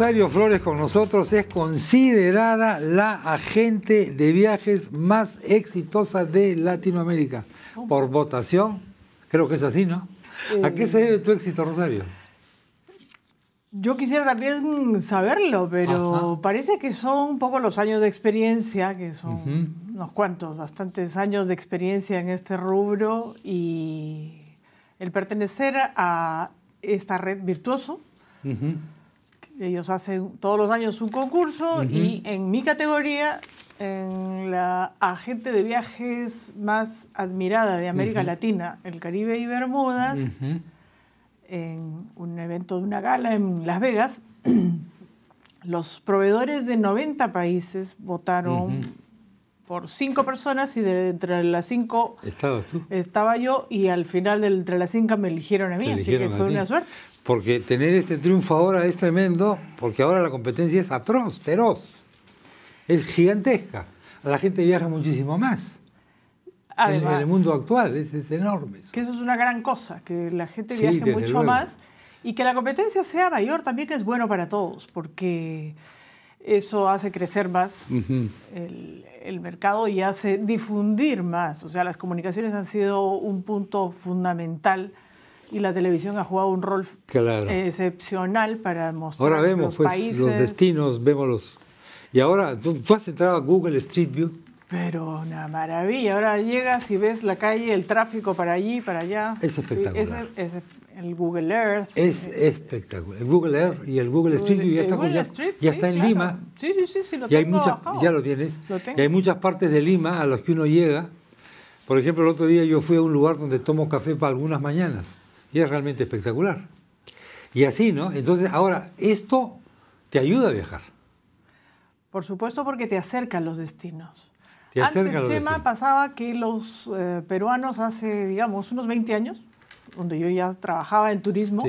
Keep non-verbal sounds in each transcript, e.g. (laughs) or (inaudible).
Rosario Flores con nosotros es considerada la agente de viajes más exitosa de Latinoamérica. Oh. Por votación, creo que es así, ¿no? ¿A qué se debe tu éxito, Rosario? Yo quisiera también saberlo, pero parece que son un poco los años de experiencia, que son unos cuantos, bastantes años de experiencia en este rubro y el pertenecer a esta red virtuoso. Ellos hacen todos los años un concurso y en mi categoría, en la agente de viajes más admirada de América Latina, el Caribe y Bermudas, en un evento de una gala en Las Vegas, (clears throat) los proveedores de 90 países votaron por cinco personas y de entre las cinco estaba yo y al final de entre las cinco me eligieron a mí así que fue una suerte porque tener este triunfo ahora es tremendo porque ahora la competencia es atroz feroz es gigantesca la gente viaja muchísimo más en, el mundo actual es, enorme que eso es una gran cosa que la gente viaje mucho más y que la competencia sea mayor también que es bueno para todos porque eso hace crecer más el, mercado y hace difundir más. O sea, las comunicaciones han sido un punto fundamental y la televisión ha jugado un rol excepcional para mostrar Ahora pues, los, países. los destinos, vemos los... Y ahora, ¿tú, has entrado a Google Street View? Pero una maravilla. Ahora llegas y ves la calle, el tráfico para allí, para allá. Es espectacular. Es, el Google Earth. Es espectacular. El Google Earth y el Google Street View ya está, ya, ya está en Lima. Sí, sí, sí, sí lo y Ya lo tienes. y hay muchas partes de Lima a las que uno llega. Por ejemplo, el otro día yo fui a un lugar donde tomo café para algunas mañanas. Y es realmente espectacular. Y así, ¿no? Entonces, ahora, esto te ayuda a viajar. Por supuesto, porque te acerca los destinos. Antes, tema pasaba que los eh, peruanos hace, digamos, unos 20 años, donde yo ya trabajaba en turismo,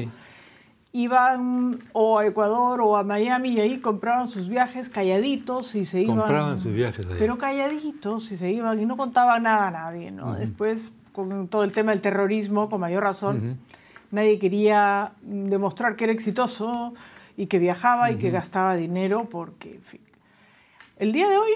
iban o a Ecuador o a Miami y ahí compraban sus viajes calladitos y se iban. Compraban sus viajes allá. Pero calladitos y se iban y no contaban nada a nadie, ¿no? Después, con todo el tema del terrorismo, con mayor razón, nadie quería mm, demostrar que era exitoso y que viajaba y que gastaba dinero porque, en fin. El día de hoy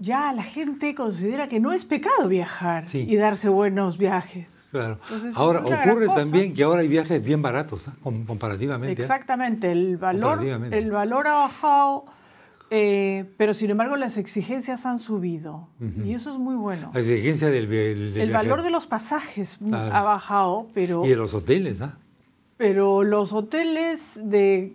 ya la gente considera que no es pecado viajar y darse buenos viajes. Claro. ahora, ocurre también que ahora hay viajes bien baratos, ¿ah? comparativamente. ¿ah? Exactamente, el, valor, el valor ha bajado. Eh, pero sin embargo las exigencias han subido y eso es muy bueno. La exigencia del, el valor de los pasajes ha bajado, pero y de los hoteles, ¿ah? Pero los hoteles de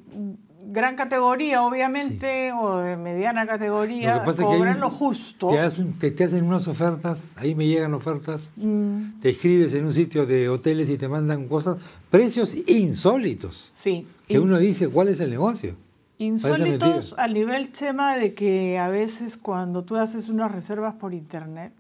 gran categoría, obviamente, o de mediana categoría, lo cobran lo justo. Te hacen, te, hacen unas ofertas, ahí me llegan ofertas, mm. te escribes en un sitio de hoteles y te mandan cosas, precios insólitos. Sí. Que uno dice, ¿cuál es el negocio? Insólitos a nivel tema de que a veces cuando tú haces unas reservas por internet,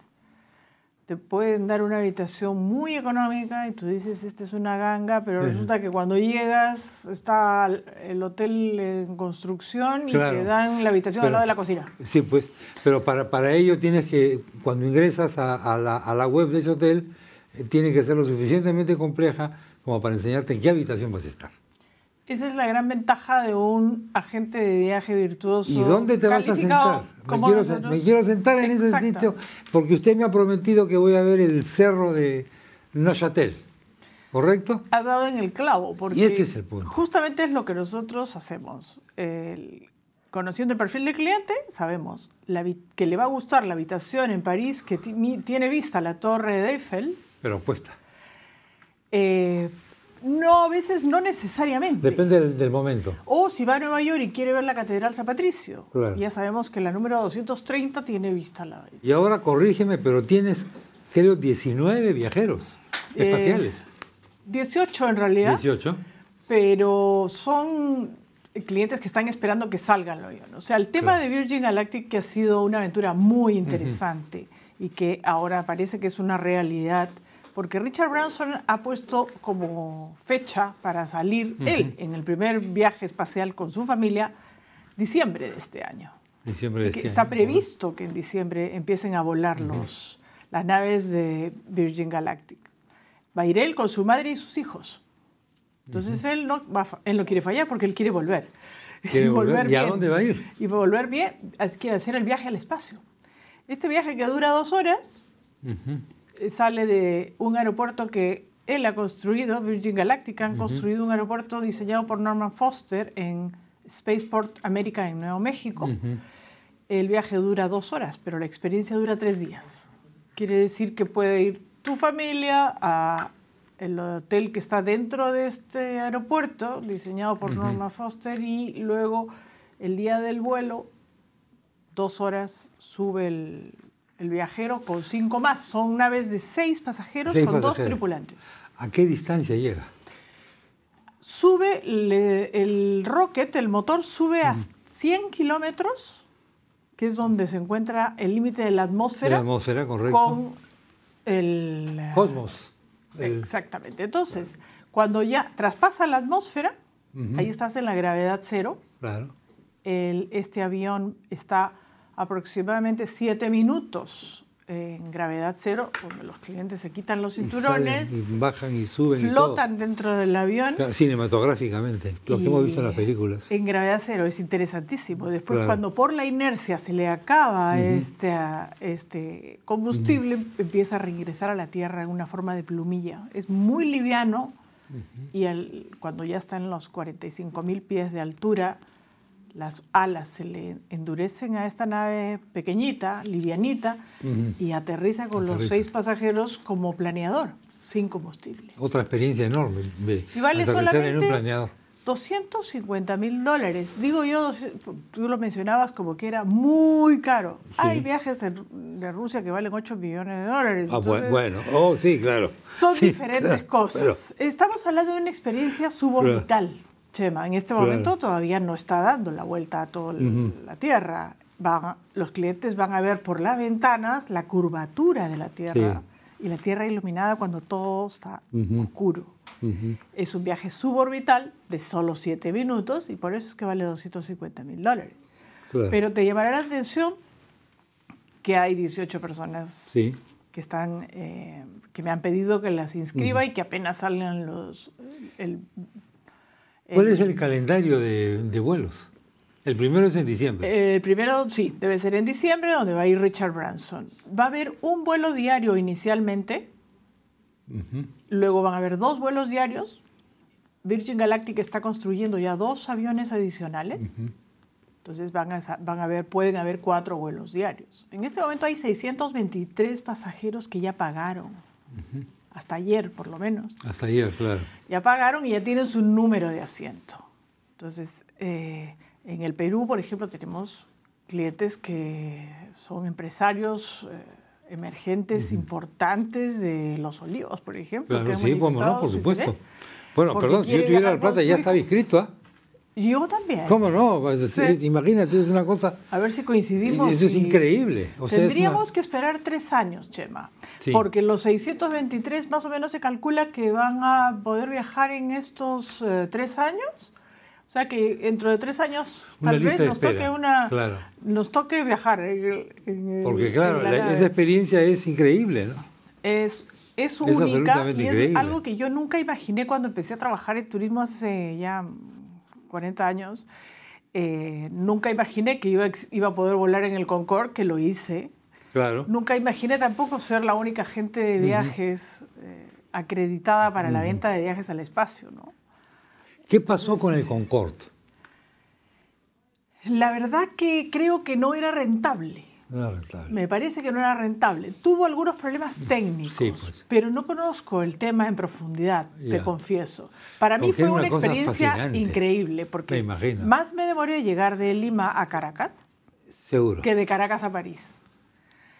te pueden dar una habitación muy económica y tú dices, esta es una ganga, pero resulta que cuando llegas está el hotel en construcción y te dan la habitación al lado de la cocina. Sí, pues, pero para, para ello tienes que, cuando ingresas a, la, a la, web de ese hotel, eh, tiene que ser lo suficientemente compleja como para enseñarte en qué habitación vas a estar. Esa es la gran ventaja de un agente de viaje virtuoso. ¿Y dónde te vas a sentar? Me quiero, sentar en ese sitio porque usted me ha prometido que voy a ver el cerro de nochatel ¿Correcto? Ha dado en el clavo. Porque y este es el punto. Justamente es lo que nosotros hacemos. conociendo el perfil del cliente, sabemos que le va a gustar la habitación en París que tiene vista la Torre de Eiffel. Pero opuesta. Eh, no, a veces no necesariamente. Depende del, momento. O si va a Nueva York y quiere ver la Catedral San Patricio. Ya sabemos que la número 230 tiene vista a la... Y ahora corrígeme, pero tienes, creo, 19 viajeros eh, espaciales. 18 en realidad. 18. Pero son clientes que están esperando que salgan lo O sea, el tema de Virgin Galactic que ha sido una aventura muy interesante y que ahora parece que es una realidad porque Richard Branson ha puesto como fecha para salir él en el primer viaje espacial con su familia diciembre de este año. Diciembre de este que año. está previsto que en diciembre empiecen a volar los, las naves de Virgin Galactic. Va a ir él con su madre y sus hijos. Entonces él, no va, él no quiere fallar porque él quiere volver. (laughs) y volver? ¿Y a dónde va a ir? Y volver bien, quiere hacer el viaje al espacio. Este viaje que dura dos horas, eh, sale de un aeropuerto que él ha construido, Virgin Galactic han construido un aeropuerto diseñado por Norman Foster en Spaceport America en Nuevo México. El viaje dura dos horas, pero la experiencia dura tres días. Quiere decir que puede ir tu familia a el hotel que está dentro de este aeropuerto, diseñado por Norman Foster, y luego el día del vuelo, dos horas, sube el el viajero con cinco más. Son naves de seis pasajeros con dos tripulantes. ¿A qué distancia llega? Sube el rocket, el motor sube a 100 kilómetros, que es donde se encuentra el límite de la atmósfera. la atmósfera, correcto. Con el eh, cosmos. Exactamente. Entonces, cuando ya traspasa la atmósfera, ahí estás en la gravedad cero. Claro. este avión está aproximadamente siete minutos en gravedad cero, cuando los clientes se quitan los cinturones, bajan y suben. Flotan dentro del avión. Cinematográficamente, lo que hemos visto en las películas. En gravedad cero, es interesantísimo. Después, cuando por la inercia se le acaba este, este combustible, empieza a reingresar a la Tierra en una forma de plumilla. Es muy liviano y cuando ya está en los 45 mil pies de altura, las alas se le endurecen a esta nave pequeñita, livianita, y aterriza con los seis pasajeros como planeador, sin combustible. Otra experiencia enorme. Y vale solamente 250 mil dólares. Digo yo, tú lo mencionabas como que era muy caro. Hay viajes de Rusia que valen 8 millones de dólares. Ah, bueno, oh, sí, claro. Son diferentes cosas. Estamos hablando de una experiencia suborbital. Chema, en este momento todavía no está dando la vuelta a toda la Tierra. Van, los clientes van a ver por las ventanas la curvatura de la Tierra y la Tierra iluminada cuando todo está oscuro. Es un viaje suborbital de solo 7 minutos y por eso es que vale 250 mil dólares. Pero te llamará la atención que hay 18 personas que están eh, que me han pedido que las inscriba y que apenas salen los el ¿Cuál es el calendario de, vuelos? El primero es en diciembre. el primero, sí, debe ser en diciembre, donde va a ir Richard Branson. Va a haber un vuelo diario inicialmente, luego van a haber dos vuelos diarios. Virgin Galactic está construyendo ya dos aviones adicionales. Entonces van van a haber, pueden haber cuatro vuelos diarios. En este momento hay 623 pasajeros que ya pagaron hasta ayer por lo menos. Hasta ayer, claro. Ya pagaron y ya tienen su número de asiento. Entonces, eh, en el Perú, por ejemplo, tenemos clientes que son empresarios eh, emergentes importantes de los olivos, por ejemplo. Claro, sí, por supuesto. Bueno, perdón, si yo tuviera la plata ya estaba inscrito, ¿ah? Yo también. ¿Cómo no? Pues, imagínate, es una cosa. A ver si coincidimos. Eso es increíble. tendríamos que esperar tres años, Chema. Porque los 623 más o menos se calcula que van a poder viajar en estos eh, tres años. O sea que dentro de tres años tal vez nos toque una nos toque viajar. Porque claro, esa experiencia es increíble, ¿no? Es única algo que yo nunca imaginé cuando empecé a trabajar en turismo hace ya 40 años, eh, nunca imaginé que iba, iba, a poder volar en el Concorde, que lo hice. Claro. Nunca imaginé tampoco ser la única gente de viajes eh, acreditada para la venta de viajes al espacio. ¿no? ¿Qué pasó con el Concorde? La verdad que creo que no era rentable. Me parece que no era rentable. Tuvo algunos problemas técnicos, pues. pero no conozco el tema en profundidad, te confieso. Para mí fue una, experiencia increíble, porque más me demoré llegar de Lima a Caracas que de Caracas a París.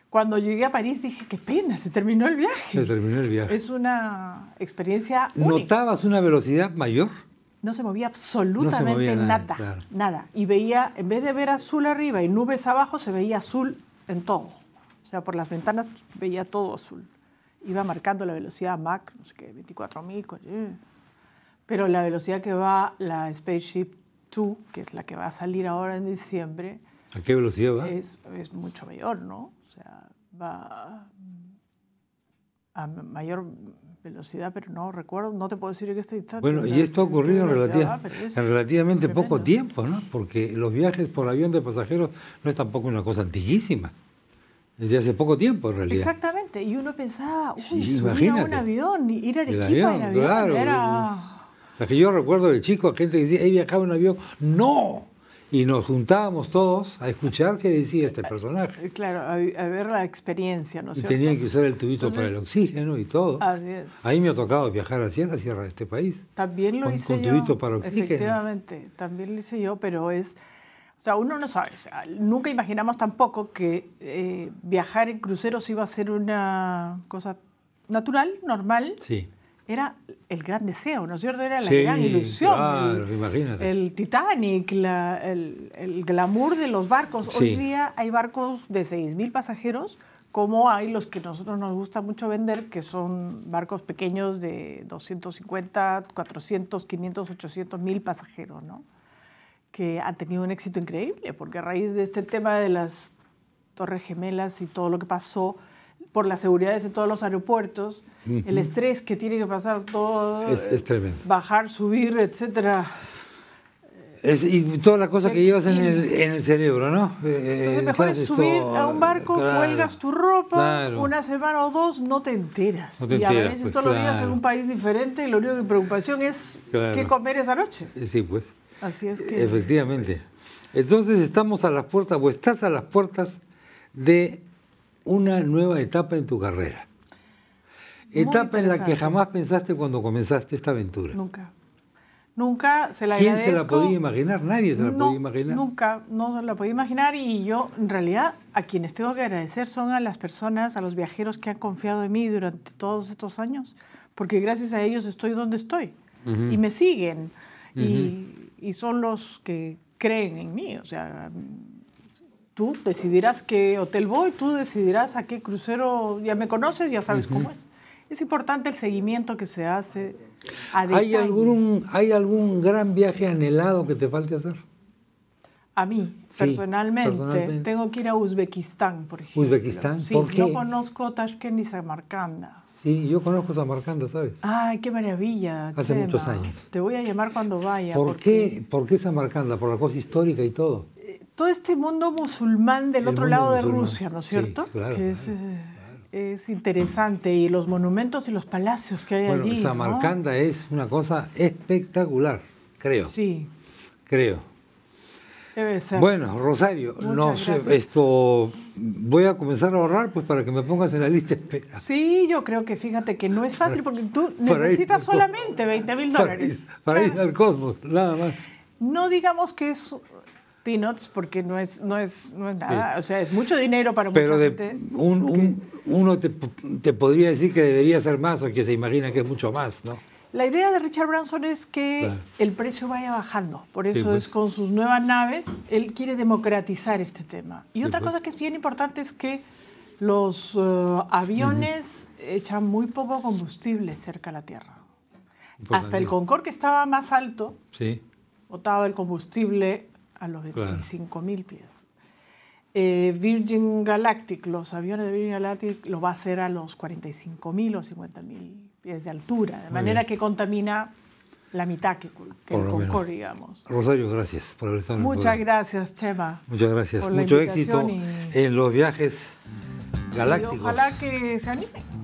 Cuando llegué a París dije, qué pena, se terminó el viaje. Se terminó el viaje. Es una experiencia... ¿Notabas una velocidad mayor? no se movía absolutamente nada, nada, Y veía, en vez de ver azul arriba y nubes abajo, se veía azul en todo. O sea, por las ventanas veía todo azul. Iba marcando la velocidad Mac, no sé qué, 24.000, eh. pero la velocidad que va la Spaceship 2, que es la que va a salir ahora en diciembre, ¿A qué velocidad va? Es, es mucho mayor, ¿no? O sea, va a mayor velocidad, pero no recuerdo, no te puedo decir que este Bueno, y esto ha ocurrido en relativamente poco tiempo, ¿no? Porque los viajes por avión de pasajeros no es tampoco una cosa antiguísima. Desde hace poco tiempo, en realidad. Exactamente, y uno pensaba, uy, sí, a un avión, ir a Arequipa en avión, era... La que yo recuerdo de chico, gente que decía, he viajado en avión. ¡No! y nos juntábamos todos a escuchar qué decía este personaje. (laughs) Claro, a, ver la experiencia, ¿no? Y tenían que usar el tubito para el oxígeno y todo. Así es. Ahí me ha tocado viajar hacia la sierra de este país. También lo hice yo. Con tubito para oxígeno. Efectivamente, también lo hice yo, pero es... O sea, uno no sabe, nunca imaginamos tampoco que eh, viajar en cruceros iba a ser una cosa natural, normal. Sí era el gran deseo, ¿no es cierto? Era la gran ilusión. el, imagínate. el Titanic, el, el, glamour de los barcos. Hoy día hay barcos de 6.000 pasajeros, como hay los que nosotros nos gusta mucho vender, que son barcos pequeños de 250, 400, 500, 800 mil pasajeros, ¿no? Que ha tenido un éxito increíble, porque a raíz de este tema de las Torres Gemelas y todo lo que pasó, por las seguridades en todos los aeropuertos, el estrés que tiene que pasar todo. Es, tremendo. Bajar, subir, etc. y toda la cosa que llevas en el, cerebro, ¿no? Entonces mejor eh, es subir a un barco, cuelgas tu ropa, una semana o dos, no te enteras. y a veces pues, todos los días en un país diferente y lo único de preocupación es qué comer esa noche. Eh, sí, pues. Así es eh, que... Efectivamente. Entonces estamos a las puertas, o estás a las puertas de una nueva etapa en tu carrera. etapa en la que jamás pensaste cuando comenzaste esta aventura. Nunca. Nunca se la ¿Quién se la podía imaginar? Nadie se la podía imaginar. Nunca, no se la podía imaginar. Y yo, en realidad, a quienes tengo que agradecer son a las personas, a los viajeros que han confiado en mí durante todos estos años, porque gracias a ellos estoy donde estoy. Y me siguen. y, y son los que creen en mí. O sea, tú decidirás qué hotel voy, tú decidirás a qué crucero, ya me conoces, ya sabes cómo es. Es importante el seguimiento que se hace. ¿Hay algún, ¿Hay algún gran viaje anhelado que te falte hacer? A mí, personalmente, tengo que ir a Uzbekistán, por ejemplo. Uzbekistán, sí, ¿por qué? No conozco Tashkent y Samarcanda. Sí, yo conozco Samarcanda, ¿sabes? Ay, qué maravilla. Hace muchos años. Te voy a llamar cuando vaya. ¿Por, porque... qué, ¿Por Samarcanda? Por la cosa histórica y todo todo este mundo musulmán del otro lado de Rusia, ¿no es cierto? que eh, es, interesante. Y los monumentos y los palacios que hay bueno, allí. Samarcanda es una cosa espectacular, creo. Sí. Creo. Debe ser. Bueno, Rosario, no sé, esto voy a comenzar a ahorrar pues para que me pongas en la lista de espera. Sí, yo creo que fíjate que no es fácil porque tú (laughs) necesitas solamente 20 mil dólares. para ir al cosmos, nada más. No digamos que es peanuts porque no es, no es, nada. O sea, es mucho dinero para Pero mucha gente. Un, uno te, podría decir que debería ser más o que se imagina que es mucho más, ¿no? La idea de Richard Branson es que el precio vaya bajando. Por eso es pues. con sus nuevas naves, él quiere democratizar este tema. Y otra pues. cosa que es bien importante es que los eh, aviones echan muy poco combustible cerca a la Tierra. Pues Hasta el Concorde, que estaba más alto, sí. botaba el combustible a los 25 mil pies. Eh, Virgin Galactic, los aviones de Virgin Galactic lo va a hacer a los 45.000 mil o 50.000 mil pies de altura, de manera que contamina la mitad que, que el Concorde, digamos. Rosario, gracias por haber estado Muchas gracias, Chema. Muchas gracias. Mucho éxito en los viajes galácticos. ojalá que se animen.